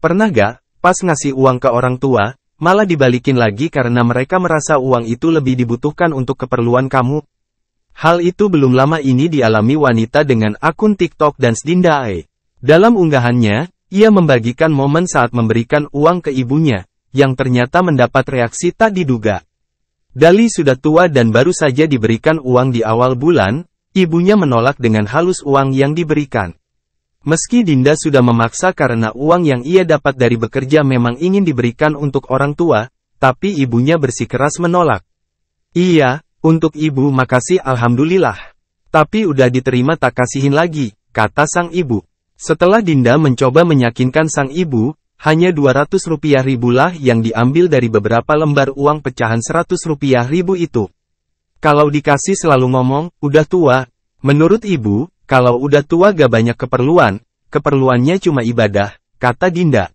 Pernah gak, pas ngasih uang ke orang tua, malah dibalikin lagi karena mereka merasa uang itu lebih dibutuhkan untuk keperluan kamu? Hal itu belum lama ini dialami wanita dengan akun TikTok dan Dinda Ae. Dalam unggahannya, ia membagikan momen saat memberikan uang ke ibunya, yang ternyata mendapat reaksi tak diduga. Dali sudah tua dan baru saja diberikan uang di awal bulan, ibunya menolak dengan halus uang yang diberikan. Meski Dinda sudah memaksa karena uang yang ia dapat dari bekerja memang ingin diberikan untuk orang tua, tapi ibunya bersikeras menolak. Iya, untuk ibu makasih alhamdulillah. Tapi udah diterima tak kasihin lagi, kata sang ibu. Setelah Dinda mencoba menyakinkan sang ibu, hanya 200 rupiah ribulah yang diambil dari beberapa lembar uang pecahan 100 rupiah ribu itu. Kalau dikasih selalu ngomong, udah tua. Menurut ibu, kalau udah tua gak banyak keperluan, keperluannya cuma ibadah, kata Dinda.